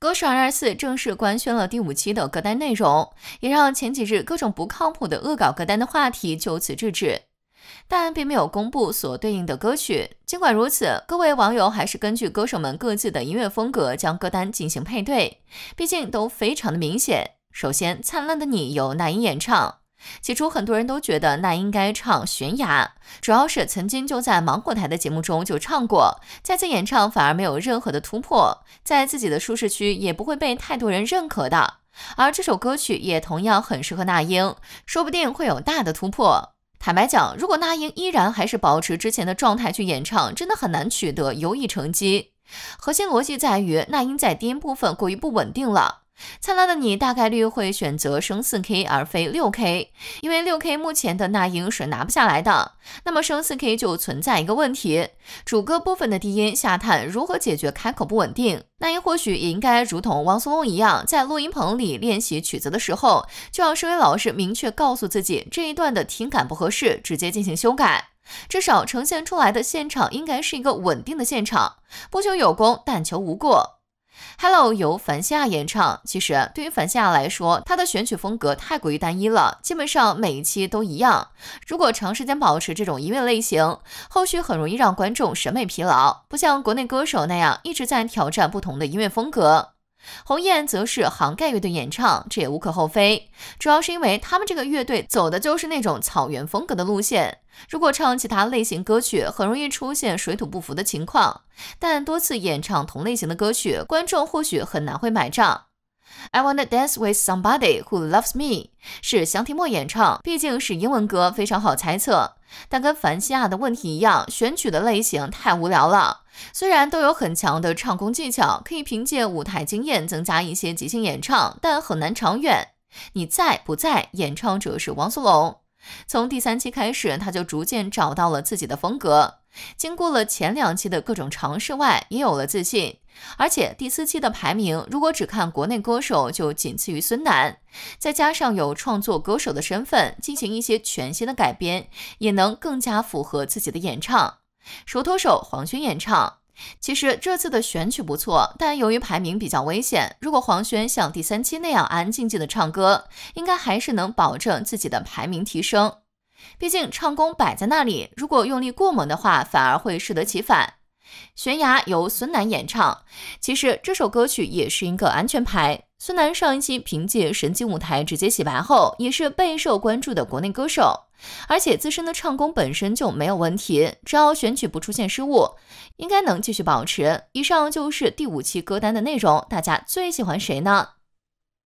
歌手二二四正式官宣了第五期的歌单内容，也让前几日各种不靠谱的恶搞歌单的话题就此制止。但并没有公布所对应的歌曲。尽管如此，各位网友还是根据歌手们各自的音乐风格将歌单进行配对，毕竟都非常的明显。首先，《灿烂的你》由那英演唱。起初很多人都觉得那应该唱《悬崖》，主要是曾经就在芒果台的节目中就唱过，再次演唱反而没有任何的突破，在自己的舒适区也不会被太多人认可的。而这首歌曲也同样很适合那英，说不定会有大的突破。坦白讲，如果那英依然还是保持之前的状态去演唱，真的很难取得优异成绩。核心逻辑在于那英在低音部分过于不稳定了。灿烂的你大概率会选择升四 K 而非六 K，因为六 K 目前的那英是拿不下来的。那么升四 K 就存在一个问题：主歌部分的低音下探如何解决开口不稳定？那英或许也应该如同汪苏泷一样，在录音棚里练习曲子的时候，就让声乐老师明确告诉自己这一段的听感不合适，直接进行修改。至少呈现出来的现场应该是一个稳定的现场，不求有功，但求无过。Hello，由凡夏演唱。其实对于凡夏来说，他的选曲风格太过于单一了，基本上每一期都一样。如果长时间保持这种音乐类型，后续很容易让观众审美疲劳。不像国内歌手那样一直在挑战不同的音乐风格。鸿雁则是杭盖乐队演唱，这也无可厚非，主要是因为他们这个乐队走的就是那种草原风格的路线，如果唱其他类型歌曲，很容易出现水土不服的情况。但多次演唱同类型的歌曲，观众或许很难会买账。I wanna dance with somebody who loves me 是香缇莫演唱，毕竟是英文歌，非常好猜测。但跟凡西亚的问题一样，选曲的类型太无聊了。虽然都有很强的唱功技巧，可以凭借舞台经验增加一些即兴演唱，但很难长远。你在不在？演唱者是汪苏泷。从第三期开始，他就逐渐找到了自己的风格。经过了前两期的各种尝试外，也有了自信。而且第四期的排名，如果只看国内歌手，就仅次于孙楠。再加上有创作歌手的身份，进行一些全新的改编，也能更加符合自己的演唱。熟脱手黄轩演唱。其实这次的选曲不错，但由于排名比较危险，如果黄轩像第三期那样安安静静的唱歌，应该还是能保证自己的排名提升。毕竟唱功摆在那里，如果用力过猛的话，反而会适得其反。悬崖由孙楠演唱，其实这首歌曲也是一个安全牌。孙楠上一期凭借《神级舞台》直接洗白后，也是备受关注的国内歌手，而且自身的唱功本身就没有问题，只要选曲不出现失误，应该能继续保持。以上就是第五期歌单的内容，大家最喜欢谁呢？